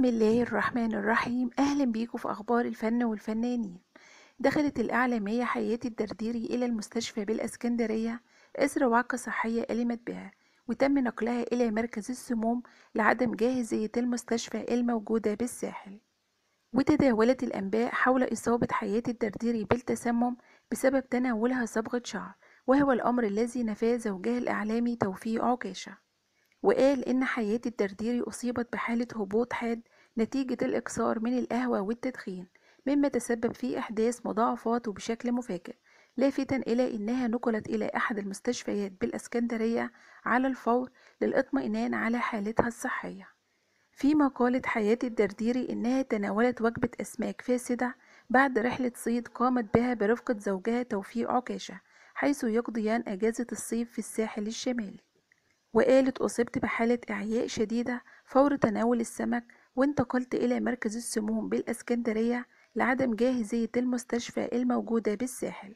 بسم الله الرحمن الرحيم أهلا بيكم في أخبار الفن والفنانين دخلت الإعلامية حياة الدرديري إلى المستشفى بالأسكندرية إثر وعكة صحية ألمت بها وتم نقلها إلى مركز السموم لعدم جاهزية المستشفى الموجودة بالساحل وتداولت الأنباء حول إصابة حياة الدرديري بالتسمم بسبب تناولها صبغة شعر وهو الأمر الذي نفاه زوجها الإعلامي توفيق عكاشة وقال إن حياة الدرديري أصيبت بحالة هبوط حاد نتيجة الإكثار من القهوة والتدخين مما تسبب في إحداث مضاعفات وبشكل مفاجئ لافتا إلى أنها نقلت إلى أحد المستشفيات بالأسكندرية على الفور للإطمئنان على حالتها الصحية فيما قالت حياة الدرديري إنها تناولت وجبة أسماك فاسدة بعد رحلة صيد قامت بها برفقة زوجها توفيق عكاشة حيث يقضيان أجازة الصيف في الساحل الشمالي وقالت أصبت بحالة إعياء شديدة فور تناول السمك وانتقلت إلى مركز السموم بالأسكندرية لعدم جاهزية المستشفى الموجودة بالساحل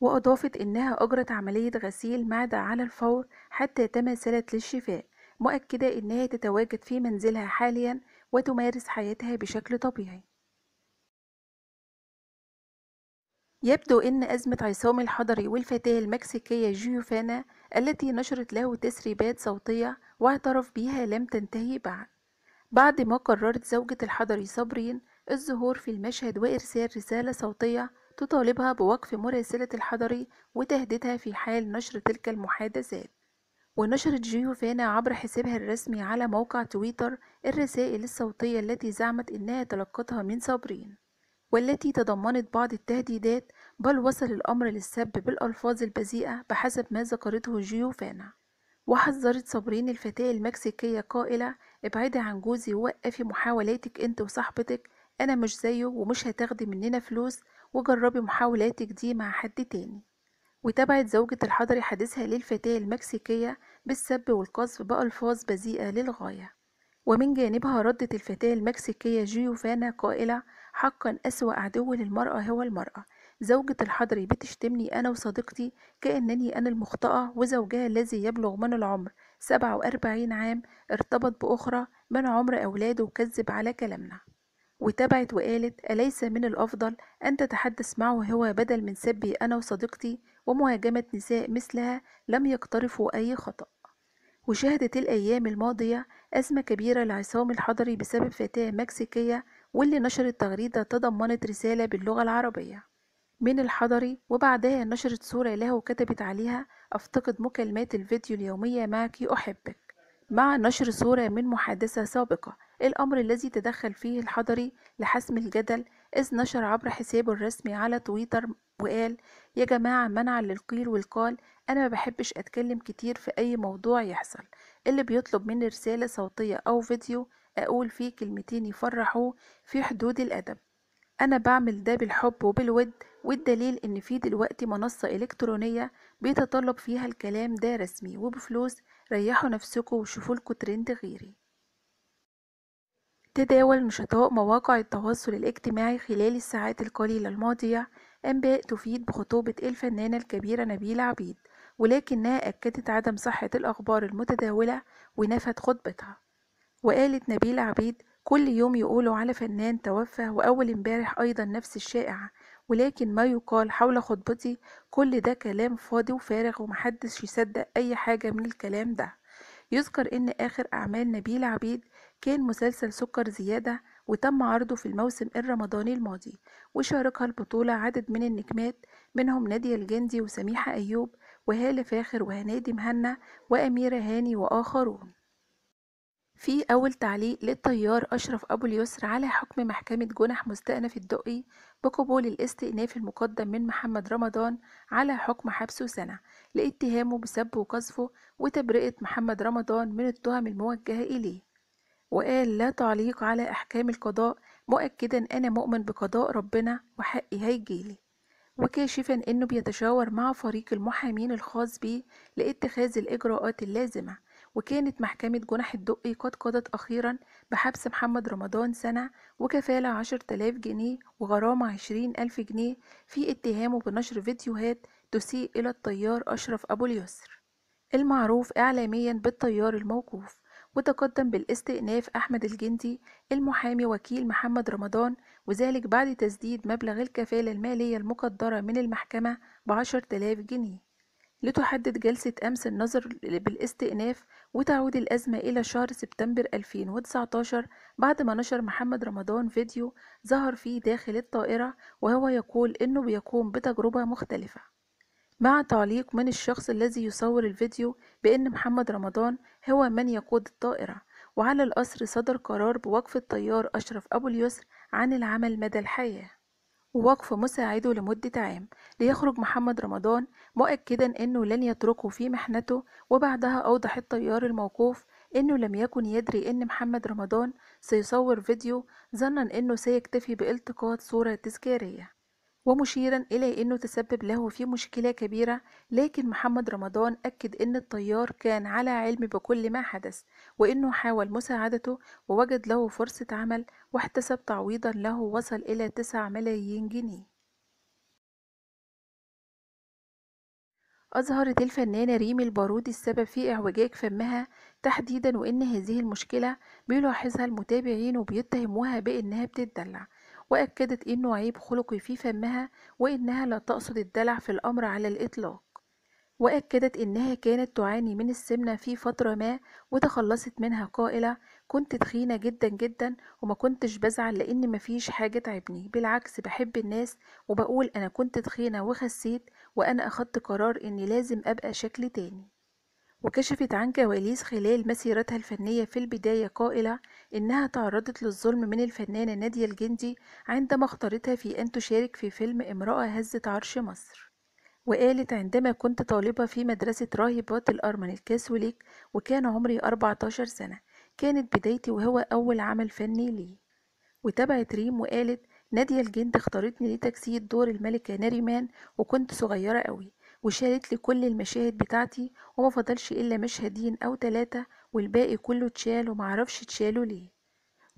وأضافت إنها أجرت عملية غسيل معدة على الفور حتى تماثلت للشفاء مؤكدة إنها تتواجد في منزلها حاليا وتمارس حياتها بشكل طبيعي يبدو أن أزمة عصام الحضري والفتاة المكسيكية جيوفانا التي نشرت له تسريبات صوتية واعترف بها لم تنتهي بعد بعد ما قررت زوجة الحضري صابرين الظهور في المشهد وإرسال رسالة صوتية تطالبها بوقف مراسلة الحضري وتهديدها في حال نشر تلك المحادثات ونشرت جيوفانا عبر حسابها الرسمي على موقع تويتر الرسائل الصوتية التي زعمت إنها تلقتها من صابرين والتي تضمنت بعض التهديدات بل وصل الأمر للسب بالألفاظ البذيئة بحسب ما ذكرته جيوفانا وحذرت صابرين الفتاة المكسيكية قائلة ابعدي عن جوزي ووقفي محاولاتك انت وصاحبتك انا مش زيه ومش هتاخدي مننا فلوس وجربي محاولاتك دي مع حد تاني وتابعت زوجة الحضري حديثها للفتاة المكسيكية بالسب والقذف بألفاظ بذيئة للغاية ومن جانبها ردت الفتاة المكسيكية جيوفانا قائلة حقا أسوأ عدو للمرأة هو المرأة زوجة الحضري بتشتمني أنا وصديقتي كأنني أنا المخطئة وزوجها الذي يبلغ من العمر سبعة وأربعين عام ارتبط بأخرى من عمر أولاده وكذب على كلامنا وتابعت وقالت أليس من الأفضل أن تتحدث معه هو بدل من سبي أنا وصديقتي ومهاجمة نساء مثلها لم يقترفوا أي خطأ وشهدت الأيام الماضية أزمة كبيرة لعصام الحضري بسبب فتاة مكسيكية واللي نشرت تغريدة تضمنت رسالة باللغة العربية من الحضري وبعدها نشرت صورة له وكتبت عليها أفتقد مكالمات الفيديو اليومية معك أحبك مع نشر صورة من محادثة سابقة الأمر الذي تدخل فيه الحضري لحسم الجدل إذ نشر عبر حسابه الرسمي على تويتر وقال يا جماعة منعا للقيل والقال أنا ما بحبش أتكلم كتير في أي موضوع يحصل اللي بيطلب مني رسالة صوتية أو فيديو أقول فيه كلمتين يفرحوه في حدود الأدب أنا بعمل ده بالحب وبالود والدليل إن في دلوقتي منصة إلكترونية بيتطلب فيها الكلام ده رسمي وبفلوس ريحوا نفسكوا وشوفوا لكم ترند غيري تداول نشطاء مواقع التواصل الاجتماعي خلال الساعات القليلة الماضية أنباء تفيد بخطوبة الفنانة الكبيرة نبيلة عبيد ولكنها أكدت عدم صحة الأخبار المتداولة ونفت خطبتها وقالت نبيلة عبيد كل يوم يقولوا على فنان توفى وأول امبارح أيضا نفس الشائع ولكن ما يقال حول خطبتي كل ده كلام فاضي وفارغ ومحدش يصدق أي حاجة من الكلام ده يذكر إن آخر أعمال نبيل عبيد كان مسلسل سكر زيادة وتم عرضه في الموسم الرمضاني الماضي وشاركها البطولة عدد من النجمات منهم نادية الجندي وسميحة أيوب وهالة فاخر وهنادي مهنا وأميرة هاني وآخرون في أول تعليق للطيار أشرف أبو اليسر على حكم محكمة جنح مستأنف الدقي بقبول الاستئناف المقدم من محمد رمضان على حكم حبسه سنة لاتهامه بسب وقذفه وتبرئة محمد رمضان من التهم الموجهة إليه وقال لا تعليق على أحكام القضاء مؤكدا أنا مؤمن بقضاء ربنا وحقي هيجيلي وكاشفا أنه بيتشاور مع فريق المحامين الخاص بيه لاتخاذ الإجراءات اللازمة وكانت محكمة جنح الدقي قد قضت أخيرا بحبس محمد رمضان سنة وكفالة عشر تلاف جنيه وغرامة عشرين ألف جنيه في اتهامه بنشر فيديوهات تسيء إلى الطيار أشرف أبو اليسر المعروف إعلاميا بالطيار الموقوف وتقدم بالاستئناف أحمد الجندي المحامي وكيل محمد رمضان وذلك بعد تسديد مبلغ الكفالة المالية المقدرة من المحكمة بعشر تلاف جنيه لتحدد جلسة أمس النظر بالاستئناف وتعود الأزمة إلى شهر سبتمبر 2019 بعد ما نشر محمد رمضان فيديو ظهر فيه داخل الطائرة وهو يقول إنه بيقوم بتجربة مختلفة مع تعليق من الشخص الذي يصور الفيديو بأن محمد رمضان هو من يقود الطائرة وعلى القصر صدر قرار بوقف الطيار أشرف أبو اليسر عن العمل مدى الحياة ووقف مساعده لمدة عام ليخرج محمد رمضان مؤكدا أنه لن يتركه في محنته وبعدها أوضح الطيار الموقوف أنه لم يكن يدري أن محمد رمضان سيصور فيديو ظنا أنه سيكتفي بالتقاط صورة تذكارية ومشيرا إلى أنه تسبب له في مشكلة كبيرة لكن محمد رمضان أكد أن الطيار كان على علم بكل ما حدث وأنه حاول مساعدته ووجد له فرصة عمل واحتسب تعويضا له وصل إلى 9 ملايين جنيه أظهرت الفنانة ريم البارودي السبب في إعوجاج فمها تحديدا وإن هذه المشكلة بيلاحظها المتابعين وبيتهموها بإنها بتدلع وأكدت إنه عيب خلقي في فمها وإنها لا تقصد الدلع في الأمر على الإطلاق وأكدت إنها كانت تعاني من السمنة في فترة ما وتخلصت منها قائلة كنت تخينة جدا جدا وما كنتش بزعل لأن مفيش حاجة تعبني بالعكس بحب الناس وبقول أنا كنت تخينة وخسيت وأنا أخدت قرار إني لازم أبقى شكل تاني وكشفت عن كواليس خلال مسيرتها الفنية في البداية قائلة إنها تعرضت للظلم من الفنانة نادية الجندي عندما اختارتها في أن تشارك في فيلم امرأة هزت عرش مصر وقالت عندما كنت طالبة في مدرسة راهبات الأرمن الكاثوليك وكان عمري 14 سنة كانت بدايتي وهو أول عمل فني لي وتابعت ريم وقالت نادية الجند اختارتني لتجسيد دور الملكة ناريمان وكنت صغيرة قوي وشالت لي كل المشاهد بتاعتي وما فضلش الا مشهدين او تلاتة والباقي كله اتشال ومعرفش اتشالوا ليه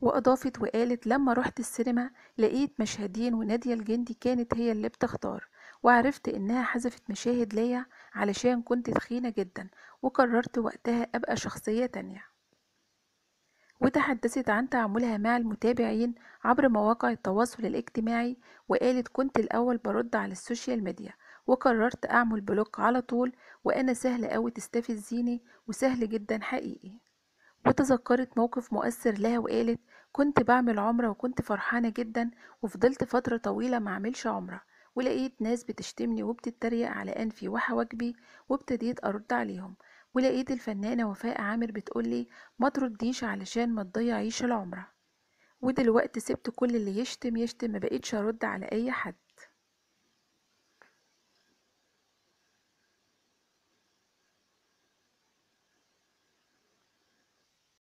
واضافت وقالت لما رحت السينما لقيت مشهدين ونادية الجندي كانت هي اللي بتختار وعرفت انها حذفت مشاهد ليا علشان كنت تخينة جدا وقررت وقتها ابقى شخصية تانية وتحدثت عن تعاملها مع المتابعين عبر مواقع التواصل الاجتماعي وقالت كنت الأول برد على السوشيال ميديا وقررت أعمل بلوك على طول وأنا سهل أوي تستفزيني وسهل جدا حقيقي وتذكرت موقف مؤثر لها وقالت كنت بعمل عمرة وكنت فرحانة جدا وفضلت فترة طويلة معملش عمرة ولقيت ناس بتشتمني وبتتريق على أنفي وحواجبي وابتديت أرد عليهم ولقيت الفنانة وفاء عامر بتقولي ما ترديش علشان ما تضيعيش العمرة ودلوقتي سبت كل اللي يشتم يشتم مبقتش أرد على أي حد